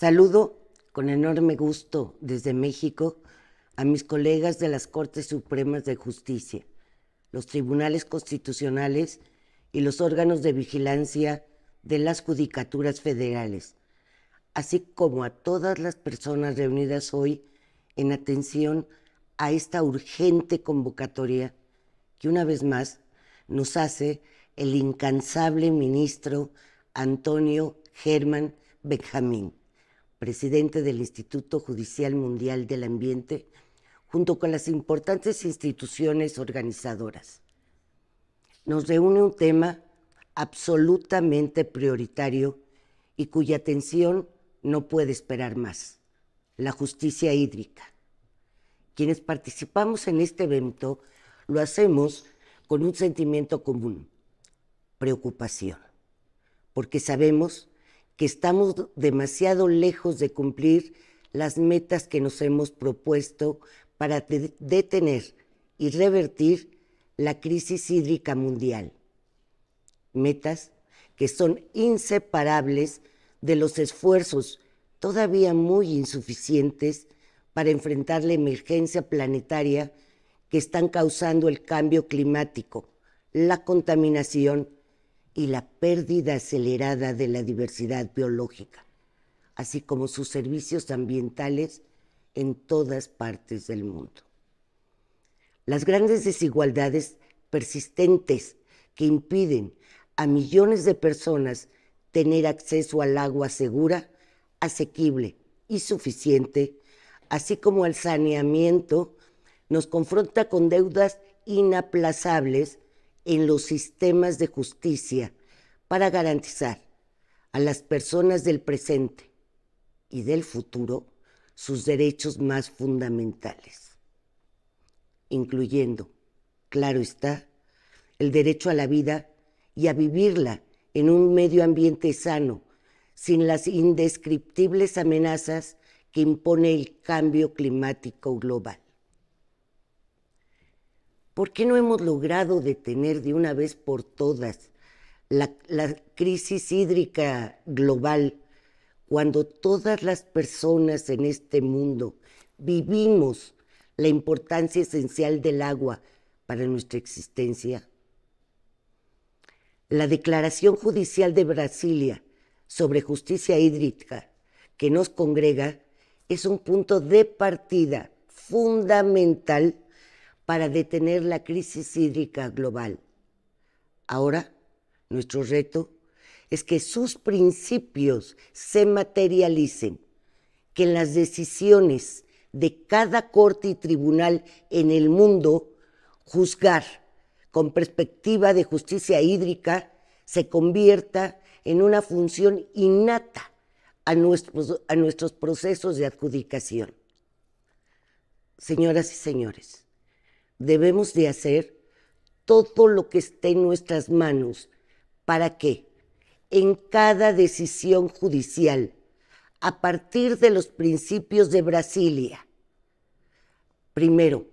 Saludo con enorme gusto desde México a mis colegas de las Cortes Supremas de Justicia, los tribunales constitucionales y los órganos de vigilancia de las judicaturas federales, así como a todas las personas reunidas hoy en atención a esta urgente convocatoria que una vez más nos hace el incansable ministro Antonio Germán Benjamín presidente del Instituto Judicial Mundial del Ambiente, junto con las importantes instituciones organizadoras. Nos reúne un tema absolutamente prioritario y cuya atención no puede esperar más, la justicia hídrica. Quienes participamos en este evento lo hacemos con un sentimiento común, preocupación, porque sabemos que estamos demasiado lejos de cumplir las metas que nos hemos propuesto para detener y revertir la crisis hídrica mundial. Metas que son inseparables de los esfuerzos todavía muy insuficientes para enfrentar la emergencia planetaria que están causando el cambio climático, la contaminación y la pérdida acelerada de la diversidad biológica, así como sus servicios ambientales en todas partes del mundo. Las grandes desigualdades persistentes que impiden a millones de personas tener acceso al agua segura, asequible y suficiente, así como al saneamiento, nos confronta con deudas inaplazables en los sistemas de justicia para garantizar a las personas del presente y del futuro sus derechos más fundamentales, incluyendo, claro está, el derecho a la vida y a vivirla en un medio ambiente sano, sin las indescriptibles amenazas que impone el cambio climático global. ¿Por qué no hemos logrado detener de una vez por todas la, crisis hídrica global cuando todas las personas en este mundo vivimos la importancia esencial del agua para nuestra existencia? La Declaración Judicial de Brasilia sobre Justicia Hídrica que nos congrega es un punto de partida fundamental para detener la crisis hídrica global. Ahora, nuestro reto es que sus principios se materialicen, que en las decisiones de cada corte y tribunal en el mundo juzgar con perspectiva de justicia hídrica se convierta en una función innata a nuestros, a nuestros procesos de adjudicación. Señoras y señores, debemos de hacer todo lo que esté en nuestras manos para que en cada decisión judicial, a partir de los principios de Brasilia, primero,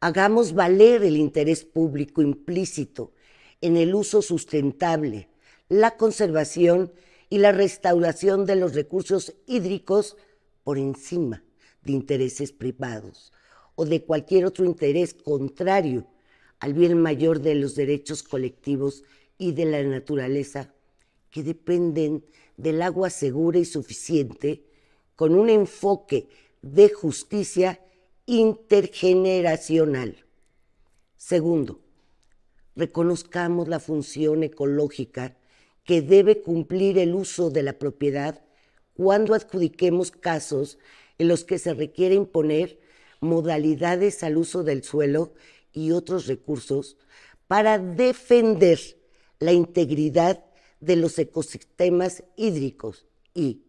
hagamos valer el interés público implícito en el uso sustentable, la conservación y la restauración de los recursos hídricos por encima de intereses privados o de cualquier otro interés contrario al bien mayor de los derechos colectivos y de la naturaleza, que dependen del agua segura y suficiente, con un enfoque de justicia intergeneracional. Segundo, reconozcamos la función ecológica que debe cumplir el uso de la propiedad cuando adjudiquemos casos en los que se requiere imponer modalidades al uso del suelo y otros recursos para defender la integridad de los ecosistemas hídricos y,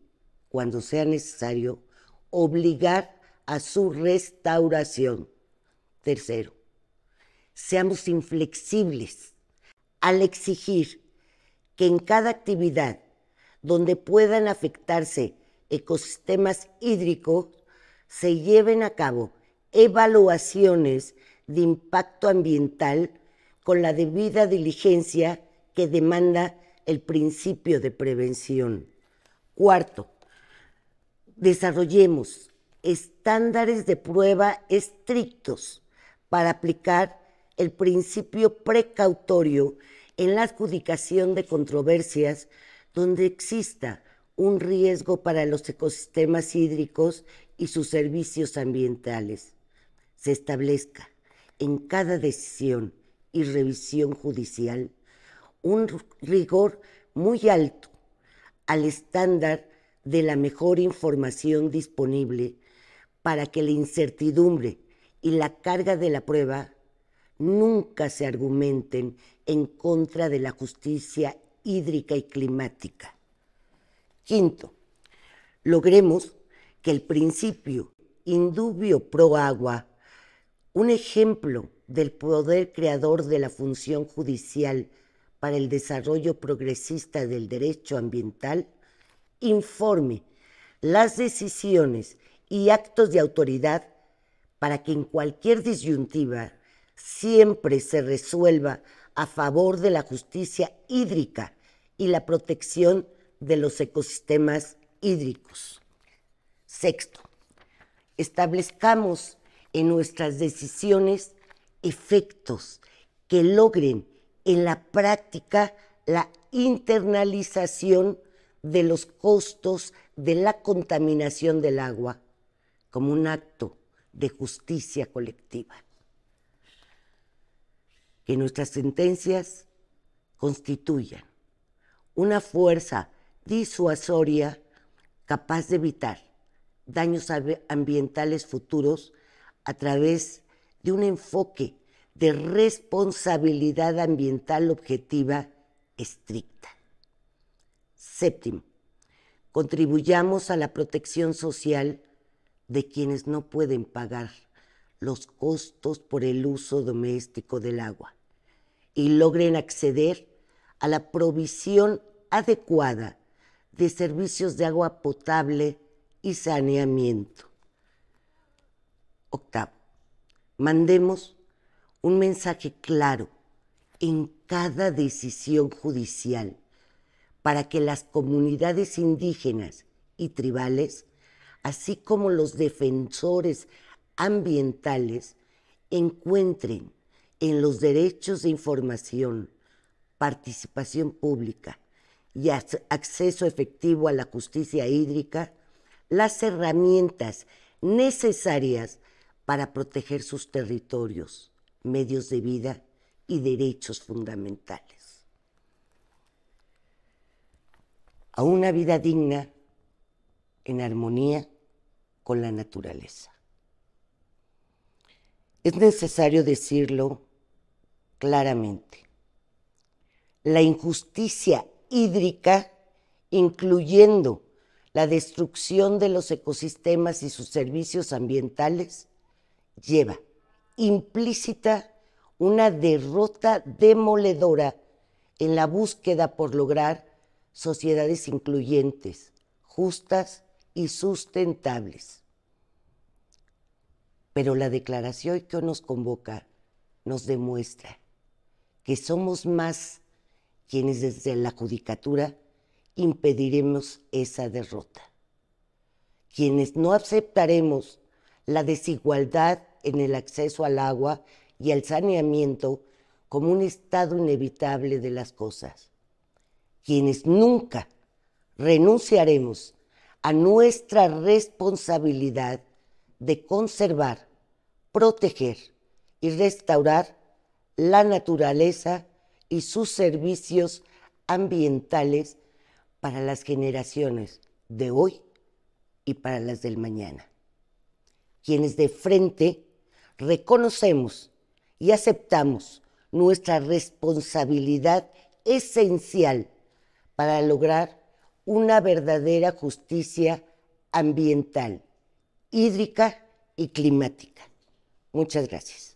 cuando sea necesario, obligar a su restauración. Tercero, seamos inflexibles al exigir que en cada actividad donde puedan afectarse ecosistemas hídricos se lleven a cabo evaluaciones de impacto ambiental con la debida diligencia que demanda el principio de prevención. Cuarto, desarrollemos estándares de prueba estrictos para aplicar el principio precautorio en la adjudicación de controversias donde exista un riesgo para los ecosistemas hídricos y sus servicios ambientales se establezca en cada decisión y revisión judicial un rigor muy alto al estándar de la mejor información disponible para que la incertidumbre y la carga de la prueba nunca se argumenten en contra de la justicia hídrica y climática. Quinto, logremos que el principio indubio pro agua un ejemplo del poder creador de la función judicial para el desarrollo progresista del derecho ambiental, informe las decisiones y actos de autoridad para que en cualquier disyuntiva siempre se resuelva a favor de la justicia hídrica y la protección de los ecosistemas hídricos. Sexto, establezcamos en nuestras decisiones efectos que logren en la práctica la internalización de los costos de la contaminación del agua como un acto de justicia colectiva. Que nuestras sentencias constituyan una fuerza disuasoria capaz de evitar daños ambientales futuros a través de un enfoque de responsabilidad ambiental objetiva estricta. Séptimo, contribuyamos a la protección social de quienes no pueden pagar los costos por el uso doméstico del agua y logren acceder a la provisión adecuada de servicios de agua potable y saneamiento. Octavo, mandemos un mensaje claro en cada decisión judicial para que las comunidades indígenas y tribales, así como los defensores ambientales, encuentren en los derechos de información, participación pública y acceso efectivo a la justicia hídrica las herramientas necesarias para proteger sus territorios, medios de vida y derechos fundamentales. A una vida digna en armonía con la naturaleza. Es necesario decirlo claramente. La injusticia hídrica, incluyendo la destrucción de los ecosistemas y sus servicios ambientales, lleva implícita una derrota demoledora en la búsqueda por lograr sociedades incluyentes, justas y sustentables. Pero la declaración que hoy nos convoca nos demuestra que somos más quienes desde la judicatura impediremos esa derrota, quienes no aceptaremos la desigualdad en el acceso al agua y al saneamiento como un estado inevitable de las cosas. Quienes nunca renunciaremos a nuestra responsabilidad de conservar, proteger y restaurar la naturaleza y sus servicios ambientales para las generaciones de hoy y para las del mañana quienes de frente reconocemos y aceptamos nuestra responsabilidad esencial para lograr una verdadera justicia ambiental, hídrica y climática. Muchas gracias.